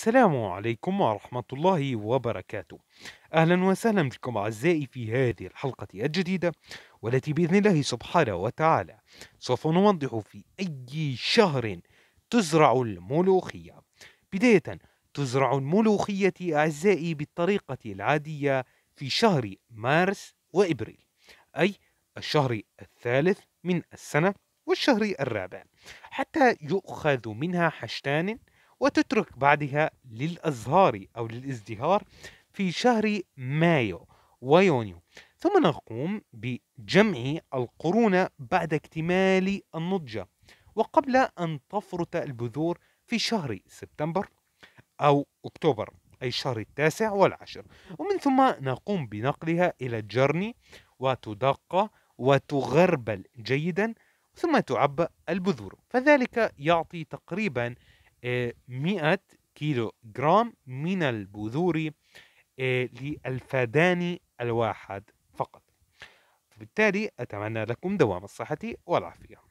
السلام عليكم ورحمة الله وبركاته أهلا وسهلا بكم أعزائي في هذه الحلقة الجديدة والتي بإذن الله سبحانه وتعالى سوف نوضح في أي شهر تزرع الملوخية بداية تزرع الملوخية أعزائي بالطريقة العادية في شهر مارس وإبريل أي الشهر الثالث من السنة والشهر الرابع حتى يؤخذ منها حشتان وتترك بعدها للأزهار أو للازدهار في شهر مايو ويونيو ثم نقوم بجمع القرون بعد اكتمال النضج وقبل أن تفرط البذور في شهر سبتمبر أو أكتوبر أي الشهر التاسع والعشر ومن ثم نقوم بنقلها إلى الجرني وتدق وتغربل جيدا ثم تعبأ البذور فذلك يعطي تقريبا 100 آه، كيلو جرام من البذور آه، للفدان الواحد فقط بالتالي أتمنى لكم دوام الصحة والعافية